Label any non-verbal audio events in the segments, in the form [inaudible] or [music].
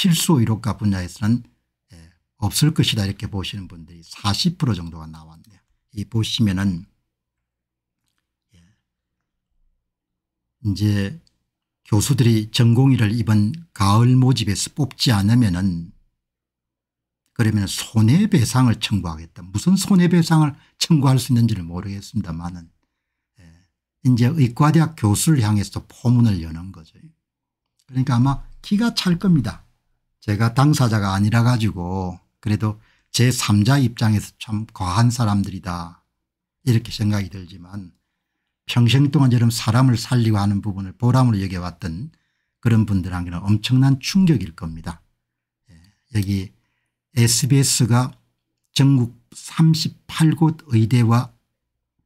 필수 의료과 분야에서는 예, 없을 것이다 이렇게 보시는 분들이 40% 정도가 나왔는데 이 보시면은 예, 이제 교수들이 전공의를 이번 가을 모집에서 뽑지 않으면은 그러면 손해배상을 청구하겠다. 무슨 손해배상을 청구할 수 있는지를 모르겠습니다만은 예, 이제 의과대학 교수를 향해서 포문을 여는 거죠. 그러니까 아마 기가 찰 겁니다. 제가 당사자가 아니라 가지고 그래도 제3자 입장에서 참 과한 사람들이다 이렇게 생각이 들지만 평생 동안 저런 사람을 살리고 하는 부분을 보람으로 여겨왔던 그런 분들한테는 엄청난 충격일 겁니다. 예, 여기 sbs가 전국 38곳 의대와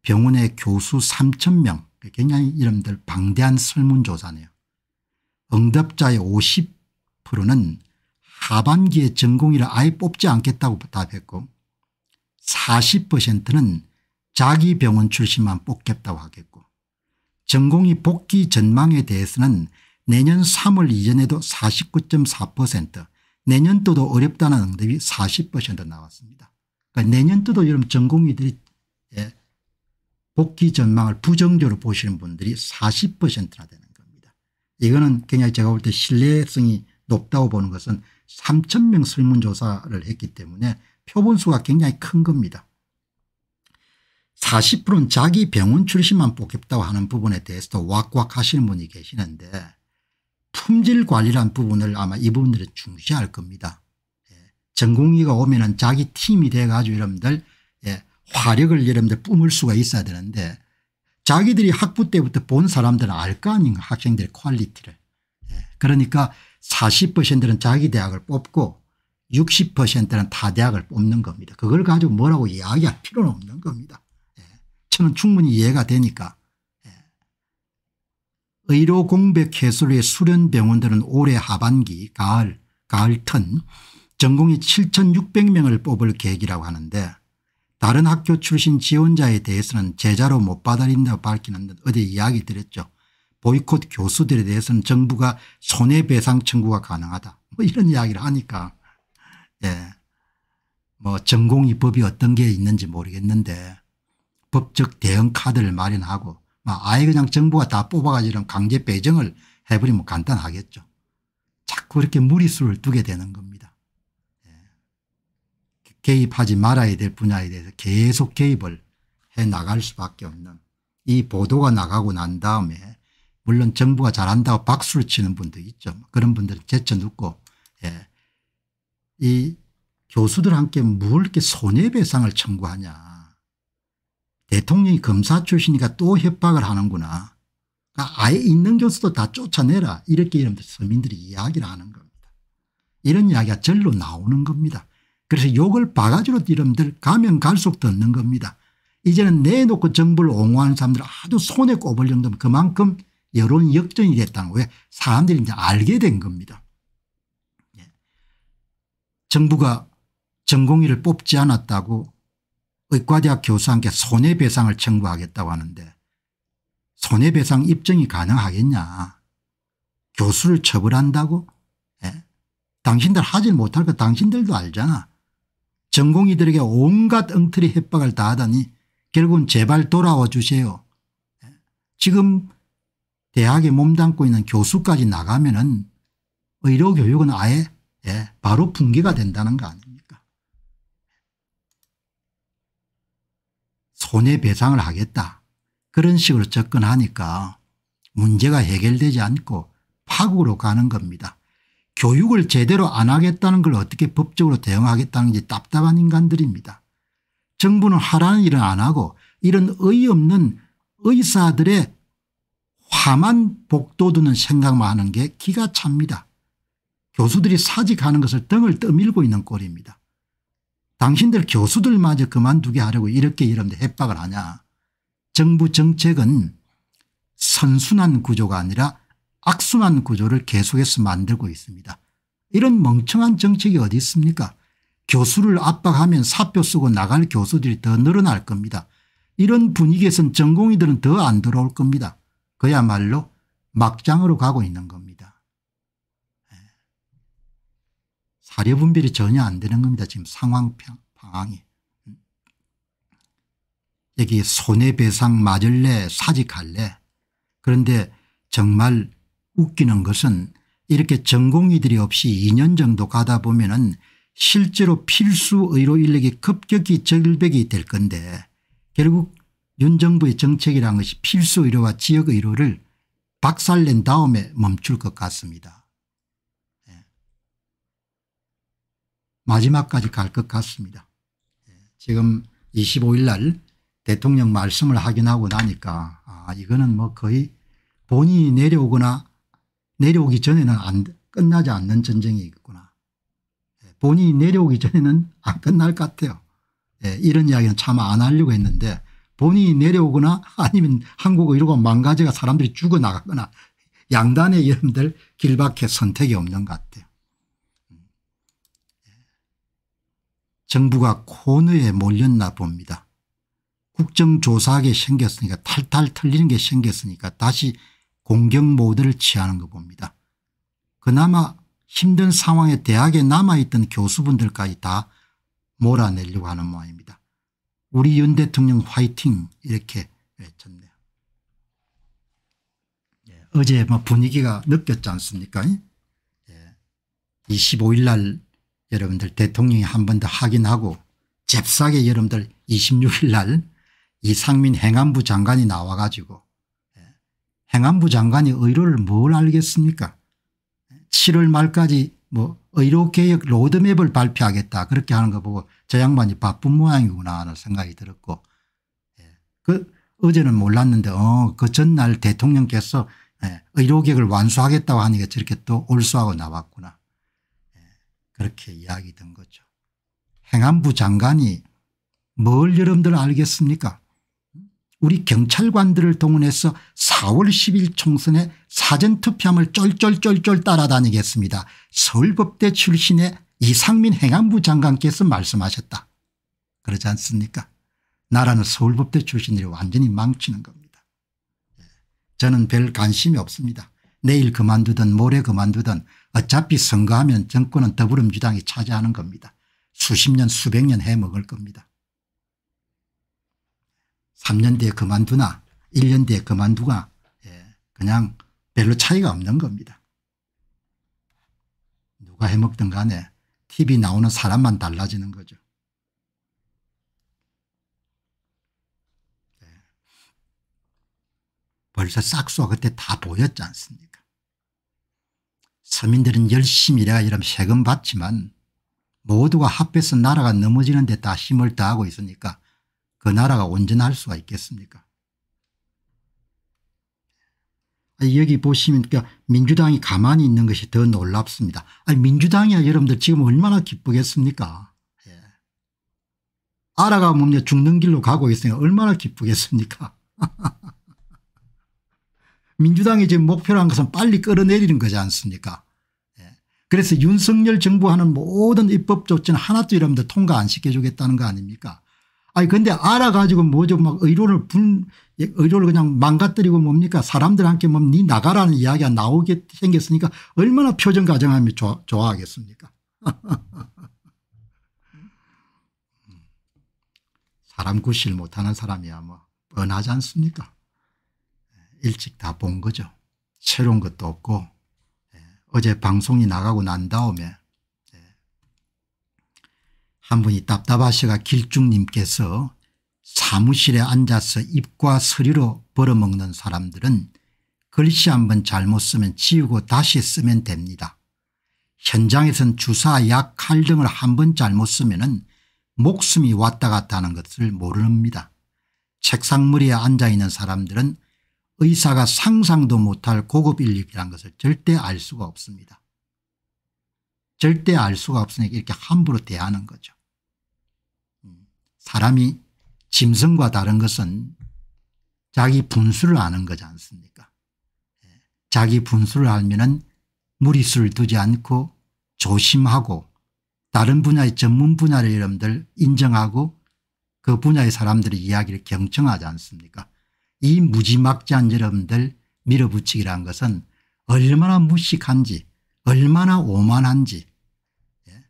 병원의 교수 3천명 그러니까 굉장히 이름들 방대한 설문조사네요. 응답자의 50%는 하반기에 전공의를 아예 뽑지 않겠다고 답했고 40%는 자기 병원 출신만 뽑겠다고 하겠고 전공의 복귀 전망에 대해서는 내년 3월 이전에도 49.4% 내년도도 어렵다는 응답이 40% 나왔습니다. 그러니까 내년도도 여러분 전공의들이 예, 복귀 전망을 부정적으로 보시는 분들이 40%나 되는 겁니다. 이거는 그냥 제가 볼 때 신뢰성이 높다고 보는 것은 3천 명 설문조사를 했기 때문에 표본수가 굉장히 큰 겁니다. 40%는 자기 병원 출신만 뽑겠다고 하는 부분에 대해서도 왁왁 하시는 분이 계시는데 품질 관리란 부분을 아마 이 부분들을 중시할 겁니다. 예. 전공의가 오면 은 자기 팀이 돼가지고 여러분들 예. 화력을 여러분들 뿜을 수가 있어야 되는데 자기들이 학부 때부터 본 사람들은 알 거 아닌가 학생들의 퀄리티를. 예. 그러니까 40%는 자기 대학을 뽑고 60%는 타 대학을 뽑는 겁니다. 그걸 가지고 뭐라고 이야기할 필요는 없는 겁니다. 예. 저는 충분히 이해가 되니까 예. 의료 공백 해소의 수련 병원들은 올해 하반기 가을 가을 턴 전공이 7,600명을 뽑을 계획이라고 하는데 다른 학교 출신 지원자에 대해서는 제자로 못 받아들인다고 밝히는 듯 어제 이야기 드렸죠. 보이콧 교수들에 대해서는 정부가 손해배상 청구가 가능하다. 뭐 이런 이야기를 하니까 예. 뭐 전공입법이 어떤 게 있는지 모르겠는데 법적 대응 카드를 마련하고 뭐 아예 그냥 정부가 다 뽑아가지고 강제 배정을 해버리면 간단하겠죠. 자꾸 이렇게 무리수를 두게 되는 겁니다. 예. 개입하지 말아야 될 분야에 대해서 계속 개입을 해 나갈 수밖에 없는 이 보도가 나가고 난 다음에 물론 정부가 잘한다고 박수를 치는 분도 있죠. 그런 분들은 제쳐놓고 예. 이 교수들한테 뭘 이렇게 손해배상을 청구하냐. 대통령이 검사 출신이니까 또 협박을 하는구나. 그러니까 아예 있는 교수도 다 쫓아내라. 이렇게 여러분들 서민들이 이야기를 하는 겁니다. 이런 이야기가 절로 나오는 겁니다. 그래서 욕을 바가지로 여러분들 가면 갈수록 듣는 겁니다. 이제는 내놓고 정부를 옹호하는 사람들 아주 손에 꼽을 정도면 그만큼 여론 역전이 됐다는 거예요. 사람들이 이제 알게 된 겁니다. 예. 정부가 전공의를 뽑지 않았다고 의과대학 교수한테 손해배상을 청구하겠다고 하는데 손해배상 입증이 가능하겠냐. 교수를 처벌한다고? 예. 당신들 하질 못할 거 당신들도 알잖아. 전공의들에게 온갖 엉터리 협박을 다하다니 결국은 제발 돌아와 주세요. 예. 지금 대학에 몸담고 있는 교수까지 나가면 은 의료교육은 아예 예, 바로 붕괴가 된다는 거 아닙니까 손해배상을 하겠다 그런 식으로 접근하니까 문제가 해결되지 않고 파국으로 가는 겁니다. 교육을 제대로 안 하겠다는 걸 어떻게 법적으로 대응하겠다는지 답답한 인간들입니다. 정부는 하라는 일은 안 하고 이런 의없는 의사들의 파만 복도드는 생각만 하는 게 기가 찹니다. 교수들이 사직하는 것을 등을 떠밀고 있는 꼴입니다. 당신들 교수들마저 그만두게 하려고 이렇게 이는데 협박을 하냐. 정부 정책은 선순환 구조가 아니라 악순환 구조를 계속해서 만들고 있습니다. 이런 멍청한 정책이 어디 있습니까 교수를 압박하면 사표 쓰고 나갈 교수들이 더 늘어날 겁니다. 이런 분위기에선 전공의들은 더 안 들어올 겁니다. 그야말로 막장으로 가고 있는 겁니다. 예. 사료 분별이 전혀 안 되는 겁니다. 지금 상황 방황이. 음. 여기 손해배상 맞을래 사직할래 그런데 정말 웃기는 것은 이렇게 전공의들이 없이 2년 정도 가다 보면 은 실제로 필수 의료 인력이 급격히 절벽이 될 건데 결국 윤 정부의 정책이란 것이 필수의료와 지역의료를 박살낸 다음에 멈출 것 같습니다. 예. 마지막까지 갈 것 같습니다. 예. 지금 25일 날 대통령 말씀을 확인하고 나니까 아 이거는 뭐 거의 본인이 내려오거나 내려오기 전에는 안, 끝나지 않는 전쟁이 있구나. 예. 본인이 내려오기 전에는 안 끝날 것 같아요. 이런 이야기는 참 안 하려고 했는데 본인이 내려오거나 아니면 한국어 이러고 망가져가 사람들이 죽어나갔거나 양단의 여러분들 길밖에 선택이 없는 것 같아요. 예. 정부가 코너에 몰렸나 봅니다. 국정조사하게 생겼으니까 탈탈 털리는 게 생겼으니까 다시 공격 모드를 취하는 거 봅니다. 그나마 힘든 상황에 대학에 남아있던 교수분들까지 다 몰아내려고 하는 모양입니다. 우리 윤 대통령 화이팅 이렇게 외쳤네요. 예, 예, 어제 뭐 분위기가 느꼈지 않습니까? 예, 25일 날 여러분들 대통령이 한 번 더 확인하고 잽싸게 여러분들 26일 날 이상민 행안부 장관이 나와 가지고 예, 행안부 장관이 의료를 뭘 알겠습니까 7월 말까지 뭐 의료개혁 어, 로드맵을 발표하겠다 그렇게 하는 거 보고 저 양반이 바쁜 모양이구나 하는 생각이 들었고 예. 그 어제는 몰랐는데 어, 그 전날 대통령께서 예, 의료개혁을 완수하겠다고 하니까 저렇게 또 올수하고 나왔구나 예, 그렇게 이야기 된 거죠. 행안부 장관이 뭘 여러분들 알겠습니까 우리 경찰관들을 동원해서 4월 10일 총선에 사전투표함을 쫄쫄쫄쫄 따라다니겠습니다. 서울법대 출신의 이상민 행안부 장관께서 말씀하셨다. 그러지 않습니까 나라는 서울법대 출신들이 완전히 망치는 겁니다. 예, 저는 별 관심이 없습니다. 내일 그만두든 모레 그만두든 어차피 선거하면 정권은 더불어민주당이 차지하는 겁니다. 수십 년 수백 년 해먹을 겁니다. 3년 뒤에 그만두나 1년 뒤에 그만두가 예, 그냥 별로 차이가 없는 겁니다. 누가 해먹든 간에 TV 나오는 사람만 달라지는 거죠. 예. 벌써 싹수가 그때 다 보였지 않습니까 서민들은 열심히 일해가 이런 세금 받지만 모두가 합해서 나라가 넘어지는 데다 힘을 다하고 있으니까 그 나라가 온전할 수가 있겠습니까? 여기 보시면 그러니까 민주당이 가만히 있는 것이 더 놀랍습니다. 아니 민주당이야 여러분들 지금 얼마나 기쁘겠습니까? 예. 아가 뭡니까 죽는 길로 가고 있으니까 얼마나 기쁘겠습니까? [laughs] 민주당이 지금 목표라는 것은 빨리 끌어내리는 거지 않습니까? 예. 그래서 윤석열 정부 하는 모든 입법 조치는 하나도 여러분들 통과 안 시켜주겠다는 거 아닙니까? 아니 근데 알아가지고 뭐좀막 의료를 분 의료를 그냥 망가뜨리고 뭡니까 사람들한테 뭐 니 나가라는 이야기가 나오게 생겼으니까 얼마나 표정 가정하면 좋아, 좋아하겠습니까 [laughs] 사람 구실 못하는 사람이야 뭐 뻔하지 않습니까 일찍 다 본 거죠 새로운 것도 없고 예, 어제 방송이 나가고 난 다음에 한 분이 답답하시가 길중님께서 사무실에 앉아서 입과 서리로 벌어먹는 사람들은 글씨 한 번 잘못 쓰면 지우고 다시 쓰면 됩니다. 현장에선 주사 약칼 등을 한 번 잘못 쓰면 목숨이 왔다 갔다 하는 것을 모릅니다. 책상 머리에 앉아있는 사람들은 의사가 상상도 못할 고급 인력이란 것을 절대 알 수가 없습니다. 절대 알 수가 없으니 이렇게 함부로 대하는 거죠. 사람이 짐승과 다른 것은 자기 분수를 아는 거지 않습니까 예. 자기 분수를 알면 무리수를 두지 않고 조심하고 다른 분야의 전문 분야를 여러분들 인정하고 그 분야의 사람들의 이야기를 경청하지 않습니까 이 무지막지한 여러분들 밀어붙이기란 것은 얼마나 무식한지 얼마나 오만한지 예.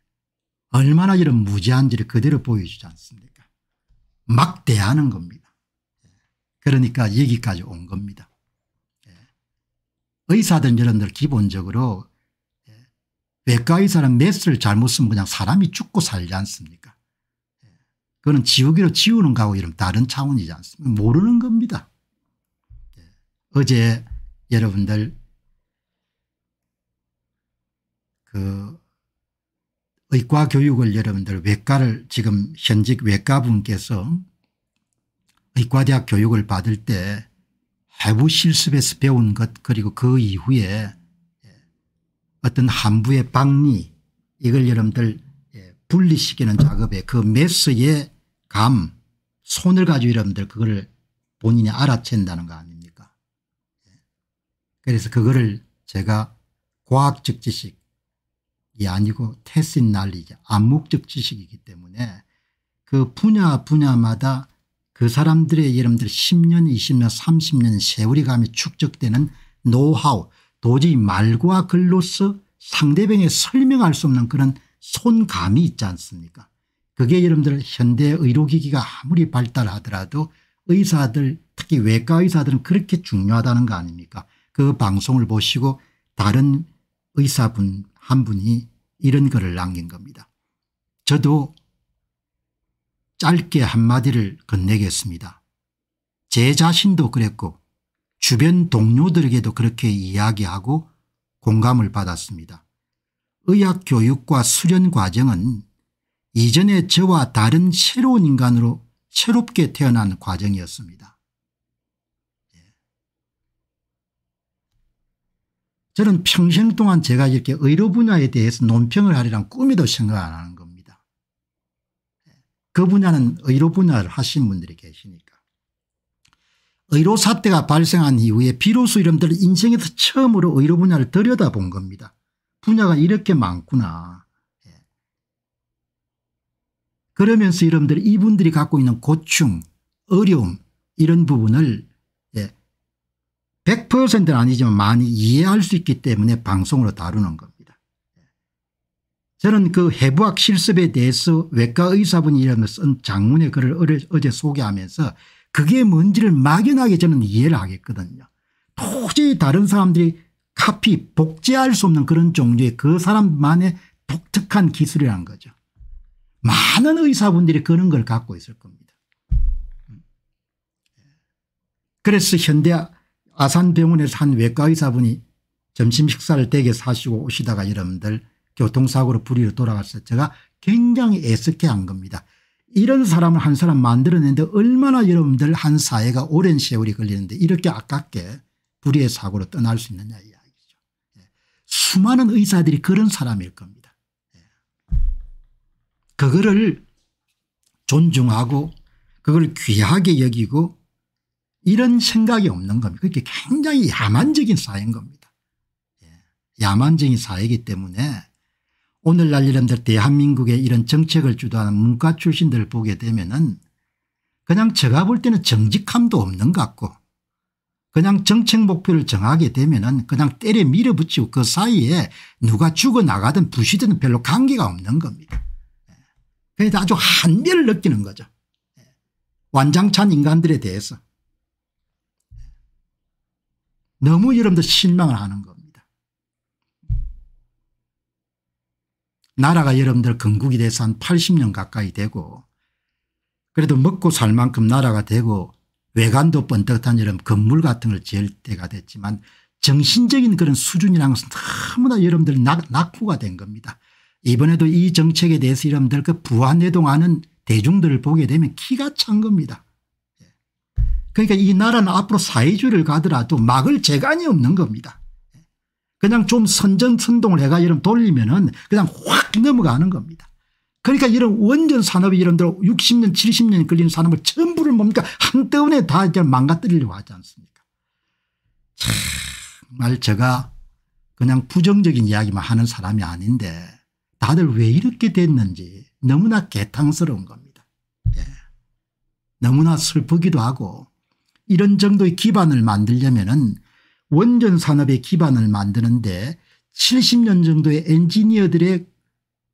얼마나 이런 무지한지를 그대로 보여주지 않습니까 막대하는 겁니다. 그러니까 여기까지 온 겁니다. 예. 의사들 여러분들 기본적으로 예. 외과 의사는 메스를 잘못 쓰면 그냥 사람이 죽고 살지 않습니까 예. 그거는 지우기로 지우는 거하고 이런 다른 차원이지 않습니까 모르는 겁니다. 어제 여러분들 그 의과 교육을 여러분들 외과를 지금 현직 외과분께서 의과대학 교육을 받을 때 해부 실습에서 배운 것 그리고 그 이후에 어떤 한부의 박리 이걸 여러분들 예, 분리시키는 작업에 그 메스의 감 손을 가지고 여러분들 그거를 본인이 알아챈다는 거 아닙니까 예. 그래서 그거를 제가 과학적 지식 이 아니고 테스인 난리죠. 암묵적 지식이기 때문에 그 분야 분야마다 그 사람들의 여러분들 10년 20년 30년 세월이 가며 축적되는 노하우 도저히 말과 글로서 상대방에 설명할 수 없는 그런 손감이 있지 않습니까 그게 여러분들 현대 의료기기가 아무리 발달하더라도 의사들 특히 외과 의사들은 그렇게 중요하다는 거 아닙니까 그 방송을 보시고 다른 의사분 한 분이 이런 글을 남긴 겁니다. 저도 짧게 한마디를 건네겠습니다. 제 자신도 그랬고 주변 동료들에게도 그렇게 이야기하고 공감을 받았습니다. 의학 교육과 수련 과정은 이전에 저와 다른 새로운 인간으로 새롭게 태어난 과정이었습니다. 저는 평생 동안 제가 이렇게 의료 분야에 대해서 논평을 하리란 꿈에도 생각 안 하는 겁니다. 그 분야는 의료 분야를 하신 분들이 계시니까. 의료 사태가 발생한 이후에 비로소 이름들을 인생에서 처음으로 의료 분야를 들여다본 겁니다. 분야가 이렇게 많구나. 예. 그러면서 이름들 이분들이 갖고 있는 고충 어려움 이런 부분을 100%는 아니지만 많이 이해할 수 있기 때문에 방송으로 다루는 겁니다. 저는 그 해부학 실습에 대해서 외과의사분이라며 쓴 장문의 글을 어제 소개하면서 그게 뭔지를 막연하게 저는 이해를 하겠거든요. 도저히 다른 사람들이 카피 복제할 수 없는 그런 종류의 그 사람만의 독특한 기술이란 거죠. 많은 의사분들이 그런 걸 갖고 있을 겁니다. 그래서 현대 아산병원에서 한 외과의사분이 점심 식사를 댁에 사시고 오시다가 여러분들 교통사고로 불의로 돌아갔어요 제가 굉장히 애석해 한 겁니다. 이런 사람을 한 사람 만들어내는데 얼마나 여러분들 한 사회가 오랜 세월이 걸리는데 이렇게 아깝게 불의의 사고로 떠날 수 있느냐 이야기죠. 예. 수많은 의사들이 그런 사람일 겁니다. 예. 그거를 존중하고 그걸 귀하게 여기고 이런 생각이 없는 겁니다. 그렇게 굉장히 야만적인 사회인 겁니다. 예, 야만적인 사회이기 때문에 오늘날 이런들 대한민국의 이런 정책을 주도하는 문과 출신들을 보게 되면은 그냥 제가 볼 때는 정직함도 없는 것 같고 그냥 정책 목표를 정하게 되면은 그냥 때려 밀어붙이고 그 사이에 누가 죽어나가든 부시든 별로 관계가 없는 겁니다. 예, 그래서 아주 한미를 느끼는 거죠. 예, 완장찬 인간들에 대해서. 너무 여러분들 실망을 하는 겁니다. 나라가 여러분들 건국이 돼서 한 80년 가까이 되고 그래도 먹고 살 만큼 나라가 되고 외관도 번뜩한 여러 건물 같은 걸 지을 때가 됐지만 정신적인 그런 수준이라는 것은 너무나 여러분들 낙후가 된 겁니다. 이번에도 이 정책에 대해서 여러분들 그 부안내동하는 대중들을 보게 되면 키가 찬 겁니다. 그러니까 이 나라는 앞으로 사회주의를 가더라도 막을 재간이 없는 겁니다. 그냥 좀 선전선동을 해가 이런 돌리면은 그냥 확 넘어가는 겁니다. 그러니까 이런 원전 산업이 이런 대로 60년 70년 걸리는 산업을 전부를 뭡니까 한꺼번에 다 이제 망가뜨리려고 하지 않습니까 정말 제가 그냥 부정적인 이야기만 하는 사람이 아닌데 다들 왜 이렇게 됐는지 너무나 개탕스러운 겁니다. 예. 너무나 슬프기도 하고 이런 정도의 기반을 만들려면 은 원전 산업의 기반을 만드는데 70년 정도의 엔지니어들의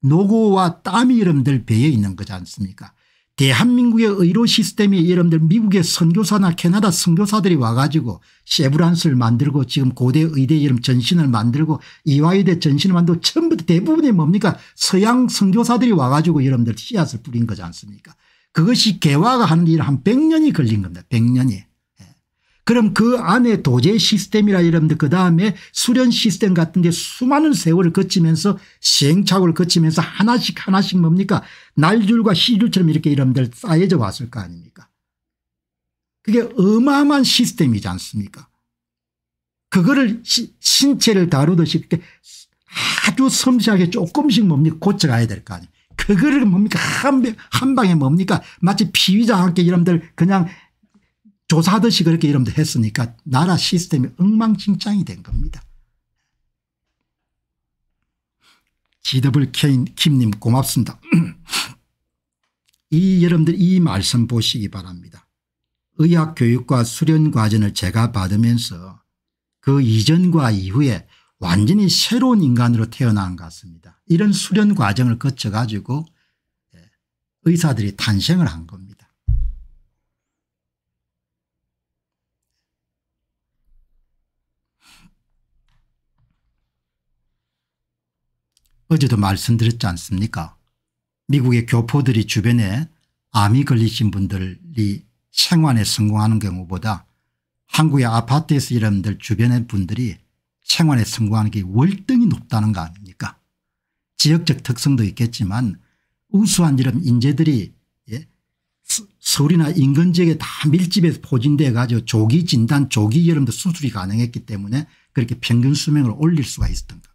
노고와 땀이 이름들 배에 있는 거지 않습니까 대한민국의 의료 시스템이 이름들 미국의 선교사나 캐나다 선교사들이 와가지고 세브란스를 만들고 지금 고대 의대 이름 전신을 만들고 이화여대 전신을 만들고 전부 대부분이 뭡니까 서양 선교사들이 와가지고 이름들 씨앗을 뿌린 거지 않습니까 그것이 개화가 하는 일한 100년이 걸린 겁니다. 100년이. 그럼 그 안에 도제 시스템이라 이러는데 그 다음에 수련 시스템 같은 데 수많은 세월을 거치면서 시행착오를 거치면서 하나씩 하나씩 뭡니까 날줄과 시줄처럼 이렇게 이름들 쌓여져 왔을 거 아닙니까 그게 어마어마한 시스템이지 않습니까 그거를 시, 신체를 다루듯이 이렇게 아주 섬세하게 조금씩 뭡니까 고쳐가야 될 거아닙니까 그거를 뭡니까 한, 한 방에 뭡니까 마치 피의자와 함께 이름들 그냥 조사듯이 하 그렇게 이름도 했으니까 나라 시스템이 엉망진창이 된 겁니다. GWK 김님 고맙습니다. [clears throat] 이 여러분들 이 말씀 보시기 바랍니다. 의학 교육과 수련 과정을 제가 받으면서 그 이전과 이후에 완전히 새로운 인간으로 태어난 것 같습니다. 이런 수련 과정을 거쳐가지고 예, 의사들이 탄생을 한 겁니다. 어제도 말씀드렸지 않습니까 미국의 교포들이 주변에 암이 걸리신 분들이 생환에 성공하는 경우보다 한국의 아파트에서 일하는 들 주변의 분들이 생활에 성공하는 게 월등히 높다는 거 아닙니까 지역적 특성도 있겠지만 우수한 이런 인재들이 예? 서울이나 인근 지역에 다 밀집해서 포진돼 가지고 조기 진단 조기 여름도 수술이 가능했기 때문에 그렇게 평균 수명을 올릴 수가 있었던 거